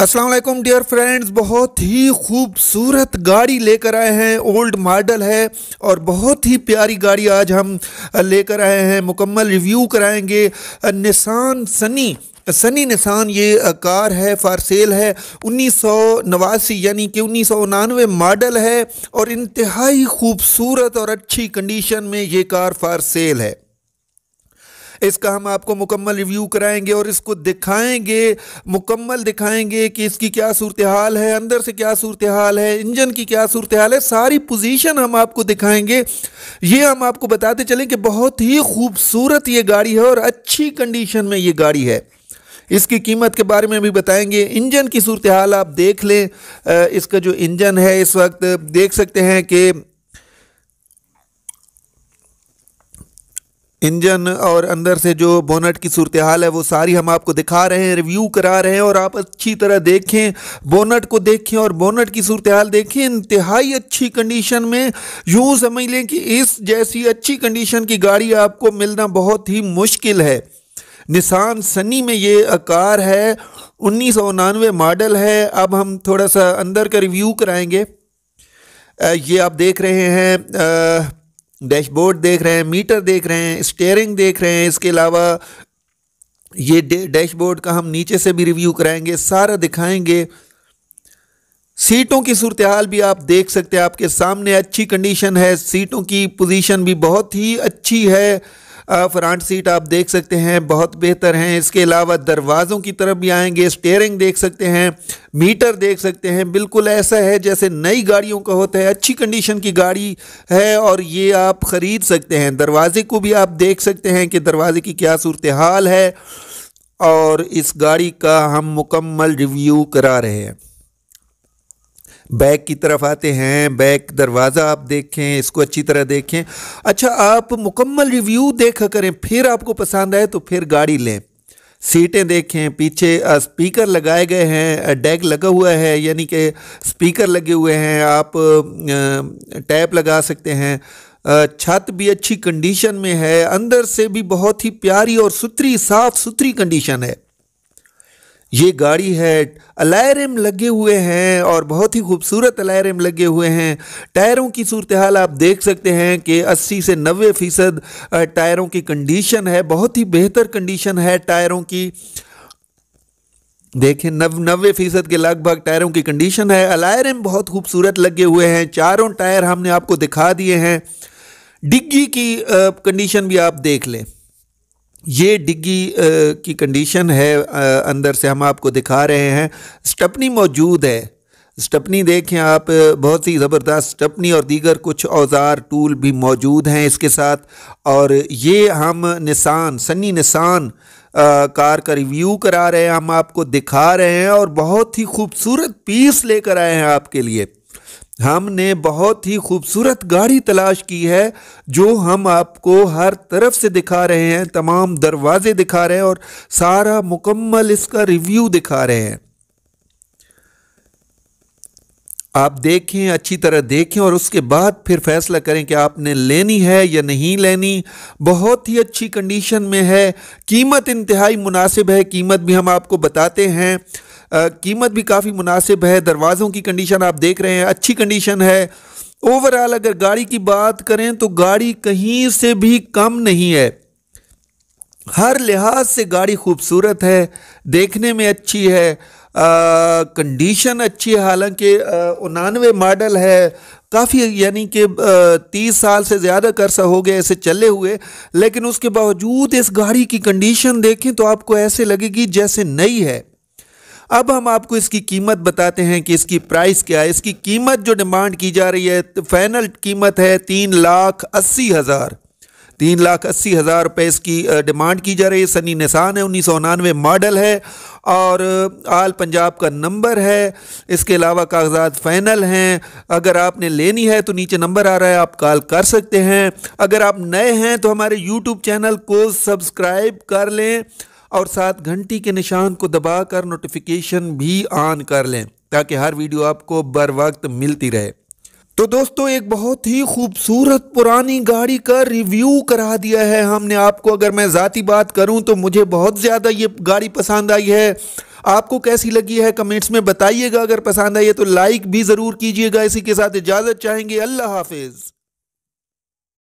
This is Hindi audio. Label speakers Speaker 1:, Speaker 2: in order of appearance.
Speaker 1: असलम डियर फ्रेंड्स बहुत ही खूबसूरत गाड़ी लेकर आए हैं ओल्ड मॉडल है और बहुत ही प्यारी गाड़ी आज हम लेकर आए हैं मुकम्मल रिव्यू कराएंगे निसान सनी सनी निशान ये कार है फार सेल है उन्नीस नवासी यानी कि उन्नीस मॉडल है और इंतहाई खूबसूरत और अच्छी कंडीशन में ये कार फार सेल है इसका हम आपको मुकम्मल रिव्यू कराएंगे और इसको दिखाएंगे मुकम्मल दिखाएंगे कि इसकी क्या सूरत हाल है अंदर से क्या सूरत हाल है इंजन की क्या सूरत हाल है सारी पोजीशन हम आपको दिखाएंगे ये हम आपको बताते चलें कि बहुत ही खूबसूरत ये गाड़ी है और अच्छी कंडीशन में ये गाड़ी है इसकी कीमत के बारे में भी बताएंगे इंजन की सूरत हाल आप देख लें इसका जो इंजन है इस वक्त देख सकते हैं कि इंजन और अंदर से जो बोनट की सूरत हाल है वो सारी हम आपको दिखा रहे हैं रिव्यू करा रहे हैं और आप अच्छी तरह देखें बोनट को देखें और बोनट की सूरत हाल देखें इंतहाई अच्छी कंडीशन में यूँ समझ लें कि इस जैसी अच्छी कंडीशन की गाड़ी आपको मिलना बहुत ही मुश्किल है निशान सनी में ये कार है उन्नीस मॉडल है अब हम थोड़ा सा अंदर का रिव्यू कराएँगे ये आप देख रहे हैं डैशबोर्ड देख रहे हैं मीटर देख रहे हैं स्टेयरिंग देख रहे हैं इसके अलावा ये डैशबोर्ड का हम नीचे से भी रिव्यू कराएंगे सारा दिखाएंगे सीटों की सूरत हाल भी आप देख सकते हैं आपके सामने अच्छी कंडीशन है सीटों की पोजीशन भी बहुत ही अच्छी है फ्रंट सीट आप देख सकते हैं बहुत बेहतर हैं इसके अलावा दरवाज़ों की तरफ भी आएंगे स्टेयरिंग देख सकते हैं मीटर देख सकते हैं बिल्कुल ऐसा है जैसे नई गाड़ियों का होता है अच्छी कंडीशन की गाड़ी है और ये आप ख़रीद सकते हैं दरवाज़े को भी आप देख सकते हैं कि दरवाज़े की क्या सूरत हाल है और इस गाड़ी का हम मुकम्मल रिव्यू करा रहे हैं बैक की तरफ आते हैं बैक दरवाज़ा आप देखें इसको अच्छी तरह देखें अच्छा आप मुकम्मल रिव्यू देखा करें फिर आपको पसंद आए तो फिर गाड़ी लें सीटें देखें पीछे स्पीकर लगाए गए हैं डैग लगा हुआ है यानी कि स्पीकर लगे हुए हैं आप टैप लगा सकते हैं छत भी अच्छी कंडीशन में है अंदर से भी बहुत ही प्यारी और सुथरी साफ़ सुथरी कंडीशन है ये गाड़ी है अलायरम लगे हुए हैं और बहुत ही खूबसूरत अलायरम लगे हुए हैं टायरों की सूरत हाल आप देख सकते हैं कि 80 से 90 फ़ीसद टायरों की कंडीशन है बहुत ही बेहतर कंडीशन है टायरों की देखें नव नबे फ़ीसद के लगभग टायरों की कंडीशन है अलायरम बहुत खूबसूरत लगे हुए हैं चारों टायर हमने आपको दिखा दिए हैं डिग्गी की कंडीशन भी आप देख लें ये डिग्गी की कंडीशन है अंदर से हम आपको दिखा रहे हैं स्टपनी मौजूद है स्टपनी देखें आप बहुत ही ज़बरदस्त स्टपनी और दीगर कुछ औजार टूल भी मौजूद हैं इसके साथ और ये हम निशान सन्नी निशान कार का रिव्यू करा रहे हैं हम आपको दिखा रहे हैं और बहुत ही खूबसूरत पीस लेकर आए हैं आपके लिए हमने बहुत ही खूबसूरत गाड़ी तलाश की है जो हम आपको हर तरफ से दिखा रहे हैं तमाम दरवाजे दिखा रहे हैं और सारा मुकम्मल इसका रिव्यू दिखा रहे हैं आप देखें अच्छी तरह देखें और उसके बाद फिर फैसला करें कि आपने लेनी है या नहीं लेनी बहुत ही अच्छी कंडीशन में है कीमत इंतहाई मुनासिब है कीमत भी हम आपको बताते हैं कीमत भी काफ़ी मुनासिब है दरवाज़ों की कंडीशन आप देख रहे हैं अच्छी कंडीशन है ओवरऑल अगर गाड़ी की बात करें तो गाड़ी कहीं से भी कम नहीं है हर लिहाज से गाड़ी खूबसूरत है देखने में अच्छी है कंडीशन अच्छी है हालांकि उनानवे मॉडल है काफ़ी यानी कि तीस साल से ज़्यादा कर्सा हो गया ऐसे चले हुए लेकिन उसके बावजूद इस गाड़ी की कंडीशन देखें तो आपको ऐसे लगेगी जैसे नई है अब हम आपको इसकी कीमत बताते हैं कि इसकी प्राइस क्या है इसकी कीमत जो डिमांड की जा रही है तो फाइनल कीमत है तीन लाख अस्सी हज़ार तीन लाख अस्सी हज़ार रुपये इसकी डिमांड की जा रही है सनी निशान है उन्नीस सौ उनानवे मॉडल है और आल पंजाब का नंबर है इसके अलावा कागजात फाइनल हैं अगर आपने लेनी है तो नीचे नंबर आ रहा है आप कॉल कर सकते हैं अगर आप नए हैं तो हमारे यूट्यूब चैनल को सब्सक्राइब कर लें और साथ घंटी के निशान को दबाकर नोटिफिकेशन भी ऑन कर लें ताकि हर वीडियो आपको बर वक्त मिलती रहे तो दोस्तों एक बहुत ही खूबसूरत पुरानी गाड़ी का रिव्यू करा दिया है हमने आपको अगर मैं ज़ाती बात करूं तो मुझे बहुत ज़्यादा ये गाड़ी पसंद आई है आपको कैसी लगी है कमेंट्स में बताइएगा अगर पसंद आई है तो लाइक भी ज़रूर कीजिएगा इसी के साथ इजाज़त चाहेंगे अल्लाह हाफिज़